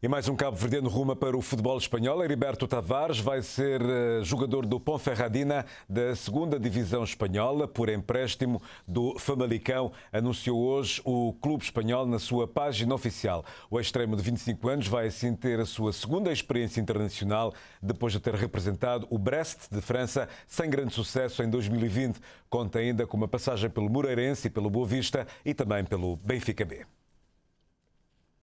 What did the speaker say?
E mais um Cabo Verdeano ruma para o futebol espanhol. Heriberto Tavares vai ser eh, jogador do Ponferradina da segunda Divisão Espanhola por empréstimo do Famalicão, anunciou hoje o clube espanhol na sua página oficial. O extremo de 25 anos vai assim ter a sua segunda experiência internacional depois de ter representado o Brest de França sem grande sucesso em 2020. Conta ainda com uma passagem pelo Moreirense e pelo Boa Vista e também pelo Benfica B.